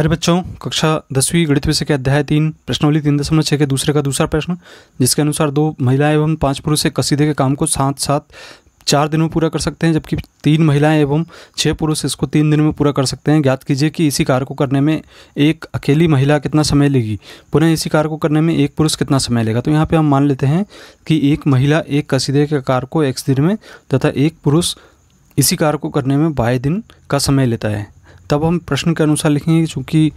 अरे बच्चों कक्षा दसवीं गणित विषय के अध्याय तीन प्रश्नवली तीन दशमलव छः के दूसरे का दूसरा प्रश्न जिसके अनुसार दो महिलाएं एवं पांच पुरुष एक कसीदे के काम को साथ साथ चार दिनों में पूरा कर सकते हैं जबकि तीन महिलाएं एवं छः पुरुष इसको तीन दिन में पूरा कर सकते हैं ज्ञात कीजिए कि इसी कार्य को करने में एक अकेली महिला कितना समय लेगी पुनः इसी कार्य को करने में एक पुरुष कितना समय लेगा तो यहाँ पर हम मान लेते हैं कि एक महिला एक कसीदे के कार्य को एक दिन में तथा एक पुरुष इसी कार्य को करने में बाई दिन का समय लेता है तब हम प्रश्न के अनुसार लिखेंगे चूँकि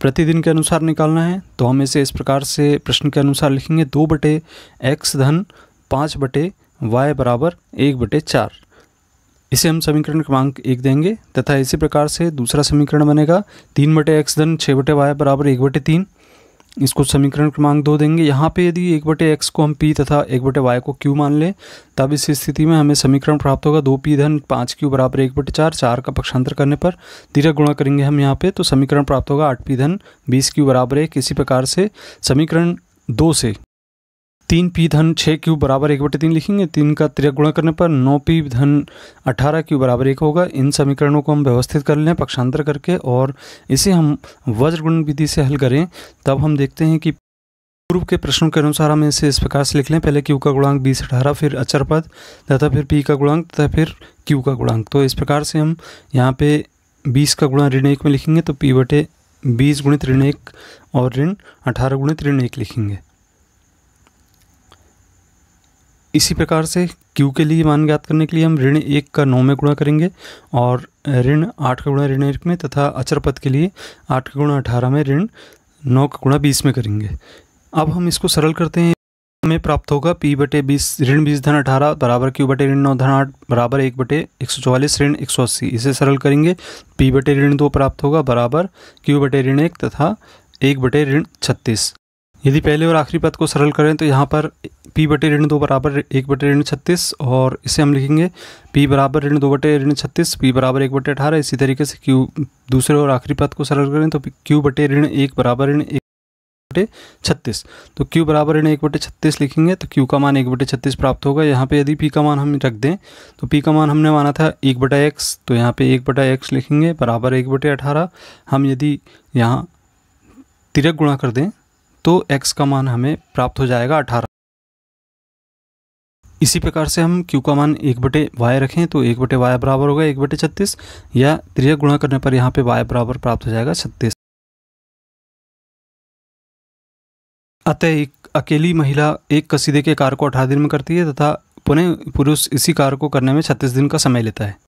प्रतिदिन के अनुसार निकालना है तो हम इसे इस प्रकार से प्रश्न के अनुसार लिखेंगे दो बटे एक्स धन पाँच बटे वाई बराबर एक बटे चार इसे हम समीकरण क्रमांक एक देंगे तथा इसी प्रकार से दूसरा समीकरण बनेगा तीन बटे एक्स धन छः बटे वाई बराबर एक बटे तीन इसको समीकरण क्रमांक दो देंगे यहाँ पे यदि एक बटे एक्स को हम पी तथा एक बटे वाई को क्यू मान लें तब इस स्थिति में हमें समीकरण प्राप्त होगा दो पी धन पाँच क्यू बराबर एक बटे चार चार का पक्षांतर करने पर तीरक गुणा करेंगे हम यहाँ पे तो समीकरण प्राप्त होगा आठ पी धन बीस क्यू बराबर एक इसी प्रकार से समीकरण दो से तीन पी धन छः क्यू बराबर एक बटे तीन लिखेंगे तीन का त्रिया गुणा करने पर नौ पी धन अठारह क्यू बराबर एक होगा इन समीकरणों को हम व्यवस्थित कर लें पक्षांतर करके और इसे हम वज्रगुण विधि से हल करें तब हम देखते हैं कि पूर्व के प्रश्नों के अनुसार हम इसे इस प्रकार से लिख लें पहले क्यू का गुणांक बीस अठारह फिर अचर पद तथा फिर पी का गुणांक तथा फिर क्यू का गुणांक तो इस प्रकार से हम यहाँ पे बीस का गुणा ऋण एक में लिखेंगे तो पी बटे बीस गुणित ऋण एक और ऋण अठारह गुणित ऋण एक लिखेंगे इसी प्रकार से क्यू के लिए मान ज्ञात करने के लिए हम ऋण एक का नौ में गुणा करेंगे और ऋण आठ का गुणा ऋण एक में तथा अचर पद के लिए आठ का गुणा अठारह में ऋण नौ का गुणा बीस में करेंगे अब हम इसको सरल करते हैं हमें प्राप्त होगा पी बटे बीस ऋण बीस धन अठारह बराबर क्यू बटे ऋण नौ धन आठ बराबर एक बटे एक सौ चौवालीस ऋण एक सौ अस्सी इसे सरल करेंगे पी बटे ऋण दो प्राप्त होगा बराबर क्यू बटे ऋण एक तथा एक बटे ऋण छत्तीस यदि पहले और आखिरी पद को सरल करें तो यहाँ पर पी बटे ऋण दो बराबर एक बटे ऋण छत्तीस और इसे हम लिखेंगे पी बराबर ऋण दो बटे ऋण छत्तीस पी बराबर एक बटे अठारह इसी तरीके से क्यू दूसरे और आखिरी पद को सरल करें तो क्यू बटे ऋण एक बराबर ऋण एक बटे छत्तीस तो क्यू बराबर ऋण एक बटे छत्तीस लिखेंगे तो क्यू का मान एक बटे छत्तीस प्राप्त होगा यहाँ पे यदि पी का मान हम रख दें तो पी का मान हमने माना था एक बटा एक्स तो यहाँ पे एक बटा एक्स लिखेंगे बराबर एक बटे अठारह हम यदि यहाँ तिरक गुणा कर दें तो एक्स का मान हमें प्राप्त हो जाएगा अठारह इसी प्रकार से हम क्यू का मान एक बटे वाई रखें तो एक बटे वाई बराबर होगा एक बटे छत्तीस या त्रिया गुणा करने पर यहाँ पे वाई बराबर प्राप्त हो जाएगा छत्तीस अतः एक अकेली महिला एक कसीदे के कार्य को अठारह दिन में करती है तथा पुनः पुरुष इसी कार्य को करने में छत्तीस दिन का समय लेता है